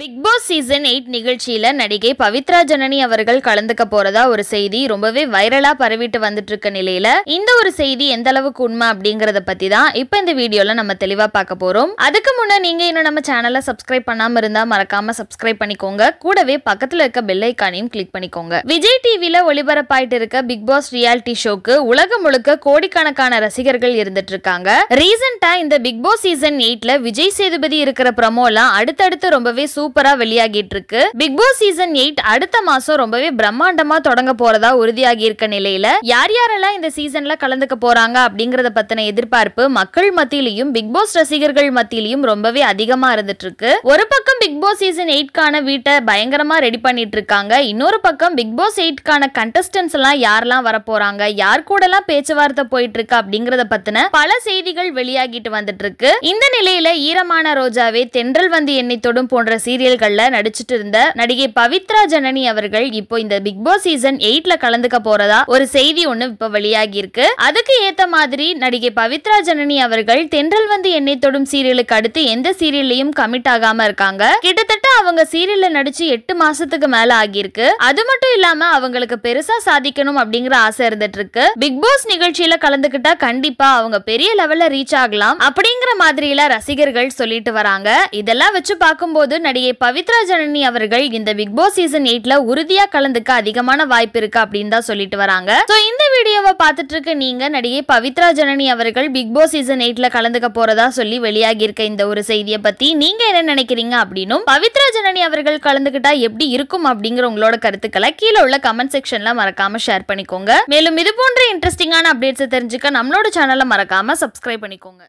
big Boss season eight நிகழ்ச்சியில் நடிகை பவித்ரா ஜனனி அவர்கள் கலந்துக்க போறதா ஒரு செய்தி ரொம்பவே வைரலா பரவிட்டு வந்துட்டு இருக்க நிலையில இந்த ஒரு செய்தி எந்த அளவுக்கு உண்மை அப்படிங்கறத பத்தி தான் இப்போ இந்த வீடியோல நம்ம தெளிவா பார்க்க போறோம் அதுக்கு முன்னே நீங்க இன்னும் நம்ம சேனலை சப்ஸ்கிரைப் பண்ணாம இருந்தா மறக்காம சப்ஸ்கிரைப் பண்ணிக்கோங்க கூடவே பக்கத்துல இருக்க பெல்லைக்கானையும் கிளிக் பண்ணிக்கோங்க விஜய் டிவில ஒளிபரப்பாயிட்டு இருக்க பிக் பாஸ் ரியாலிட்டி ஷோக்கு உலகம் முழுக்க கோடிக்கணக்கான ரசிகர்கள் இருந்துட்டு இருக்காங்க ரீசெண்டா இந்த பிக் பாஸ் சீசன் எயிட்ல விஜய் சேதுபதி இருக்கிற ப்ரமோலாம் அடுத்தடுத்து ரொம்பவே சூப்பரா வெளியாகிட்டு இருக்கு பிக் பாஸ் சீசன் எயிட் அடுத்த மாசம் ரொம்பவே பிரம்மாண்டமா தொடங்க போறதா உறுதியாகி இருக்க நிலையில யார் யாரெல்லாம் இந்த சீசன்ல கலந்துக்க போறாங்க அப்படிங்கறத பத்தின எதிர்பார்ப்பு மக்கள் மத்தியிலையும் பிக் பாஸ் ரசிகர்கள் மத்தியிலையும் ரொம்பவே அதிகமா இருந்துட்டு இருக்கு ஒரு பக்கம் பிக் பாஸ் சீசன் எயிட்கான வீட்டை பயங்கரமா ரெடி பண்ணிட்டு இருக்காங்க இன்னொரு பக்கம் பிக் பாஸ் எயிட்கான கண்டஸ்டன்ஸ் எல்லாம் யாரெல்லாம் வர போறாங்க யார் கூட எல்லாம் பேச்சுவார்த்தை போயிட்டு இருக்கு அப்படிங்கறத பத்தின பல செய்திகள் வெளியாகிட்டு வந்துட்டு இருக்கு இந்த நிலையில ஈரமான ரோஜாவே தென்றல் வந்து எண்ணி தொடும் போன்ற சீரியல்களில் நடிச்சிட்டு இருந்த நடிகை பவித்ரா ஜனனி அவர்கள் இப்போ இந்த பிக் பாஸ் சீசன் எயிட்ல கலந்துக்க போறதா ஒரு செய்தி ஒண்ணு இப்ப வெளியாகி இருக்கு அதுக்கு ஏத்த மாதிரி நடிகை பவித்ரா ஜனனி அவர்கள் தென்றல் வந்து எண்ணெய் தொடும் சீரியலுக்கு அடுத்து எந்த சீரியல்லையும் கமிட் ஆகாம இருக்காங்க கிட்டத்தட்ட அவங்க சீரியல்ல நடிச்சு எட்டு மாசத்துக்கு மேல ஆகியிருக்கு அது மட்டும் இல்லாம அவங்களுக்கு பெருசா சாதிக்கணும் அப்படிங்கிற ஆசை இருந்துட்டு இருக்கு பிக் பாஸ் நிகழ்ச்சியில கலந்துகிட்டா கண்டிப்பா அவங்க பெரிய லெவல்ல ரீச் ஆகலாம் அப்படிங்கிற மாதிரியில ரசிகர்கள் சொல்லிட்டு வராங்க இதெல்லாம் வச்சு பார்க்கும்போது நடிகை பவித்ரா ஜனனி அவர்கள் இந்த பிக் பாஸ் சீசன் எயிட்ல உறுதியா கலந்துக்க அதிகமான வாய்ப்பு இருக்கு அப்படின்னு தான் சொல்லிட்டு வராங்க சோ இந்த வீடியோவை பார்த்துட்டு இருக்க நீங்க நடிகை பவித்ரா ஜனனி அவர்கள் பிக் பாஸ் சீசன் எயிட்ல கலந்துக்க போறதா சொல்லி வெளியாகி இருக்க இந்த ஒரு செய்தியை பத்தி நீங்க என்ன நினைக்கிறீங்க அப்படின்னும் பவித்ரா ஜனனி அவர்கள் கலந்துகிட்டா எப்படி இருக்கும் அப்படிங்கிற உங்களோட கருத்துக்களை கீழே உள்ள கமெண்ட் செக்ஷன்ல மறக்காம ஷேர் பண்ணிக்கோங்க மேலும் இது போன்ற இன்ட்ரெஸ்டிங்கான அப்டேட்ஸை தெரிஞ்சுக்க நம்மளோட சேனலை மறக்காம சப்ஸ்கிரைப் பண்ணிக்கோங்க